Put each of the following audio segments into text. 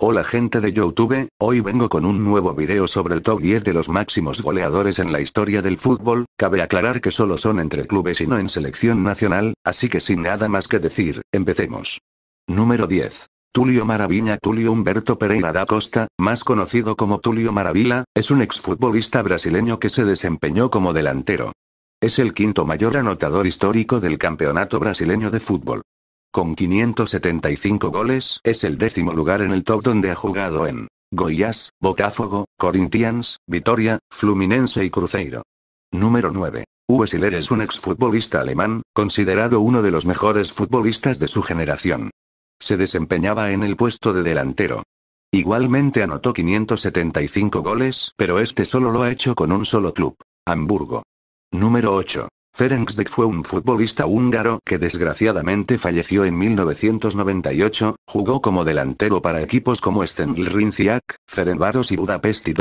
Hola gente de Youtube, hoy vengo con un nuevo video sobre el top 10 de los máximos goleadores en la historia del fútbol, cabe aclarar que solo son entre clubes y no en selección nacional, así que sin nada más que decir, empecemos. Número 10. Tulio Maraviña Tulio Humberto Pereira da Costa, más conocido como Tulio Maravilla, es un exfutbolista brasileño que se desempeñó como delantero. Es el quinto mayor anotador histórico del campeonato brasileño de fútbol. Con 575 goles, es el décimo lugar en el top donde ha jugado en Goiás, Botafogo, Corinthians, Vitoria, Fluminense y Cruzeiro. Número 9. Uwe Siler es un exfutbolista alemán, considerado uno de los mejores futbolistas de su generación. Se desempeñaba en el puesto de delantero. Igualmente anotó 575 goles, pero este solo lo ha hecho con un solo club, Hamburgo. Número 8. Dek fue un futbolista húngaro que desgraciadamente falleció en 1998, jugó como delantero para equipos como Stendl Rinciak, Ferencváros y Budapest y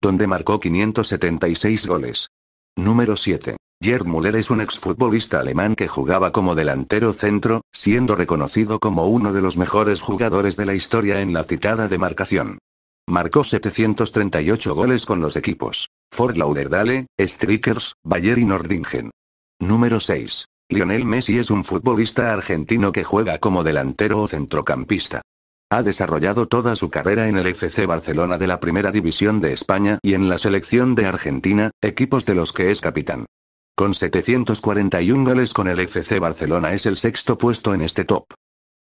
donde marcó 576 goles. Número 7. Gerd Müller es un exfutbolista alemán que jugaba como delantero centro, siendo reconocido como uno de los mejores jugadores de la historia en la citada demarcación. Marcó 738 goles con los equipos Ford Lauderdale, Strikers, Bayer y Nordingen. Número 6. Lionel Messi es un futbolista argentino que juega como delantero o centrocampista. Ha desarrollado toda su carrera en el FC Barcelona de la Primera División de España y en la selección de Argentina, equipos de los que es capitán. Con 741 goles con el FC Barcelona es el sexto puesto en este top.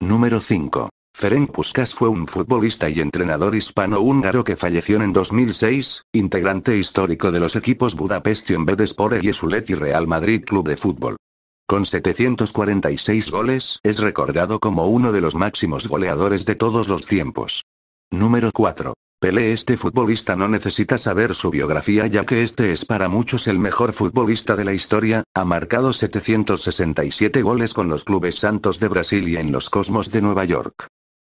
Número 5. Ferenc Puskás fue un futbolista y entrenador hispano-húngaro que falleció en 2006, integrante histórico de los equipos Budapest y Esulet y Real Madrid Club de Fútbol. Con 746 goles, es recordado como uno de los máximos goleadores de todos los tiempos. Número 4. Pelé Este futbolista no necesita saber su biografía ya que este es para muchos el mejor futbolista de la historia, ha marcado 767 goles con los clubes Santos de Brasil y en los Cosmos de Nueva York.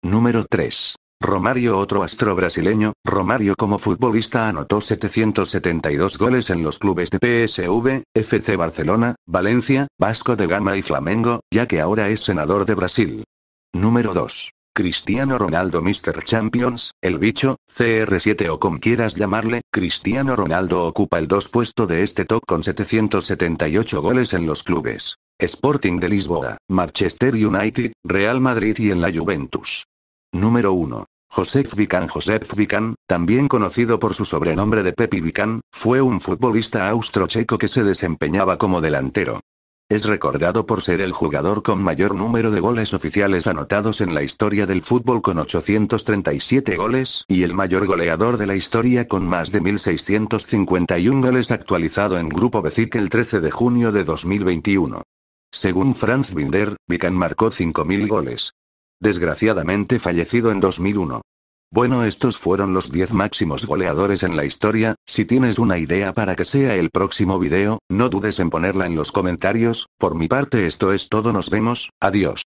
Número 3. Romario Otro astro brasileño, Romario como futbolista anotó 772 goles en los clubes de PSV, FC Barcelona, Valencia, Vasco de Gama y Flamengo, ya que ahora es senador de Brasil. Número 2. Cristiano Ronaldo Mr. Champions, el bicho, CR7 o como quieras llamarle, Cristiano Ronaldo ocupa el 2 puesto de este top con 778 goles en los clubes. Sporting de Lisboa, Manchester United, Real Madrid y en la Juventus. Número 1. Josef Vican Josef Vican, también conocido por su sobrenombre de Pepi Vican, fue un futbolista austrocheco que se desempeñaba como delantero. Es recordado por ser el jugador con mayor número de goles oficiales anotados en la historia del fútbol con 837 goles y el mayor goleador de la historia con más de 1651 goles actualizado en Grupo Becic el 13 de junio de 2021. Según Franz Binder, Bikan marcó 5.000 goles. Desgraciadamente fallecido en 2001. Bueno, estos fueron los 10 máximos goleadores en la historia, si tienes una idea para que sea el próximo video, no dudes en ponerla en los comentarios, por mi parte esto es todo, nos vemos, adiós.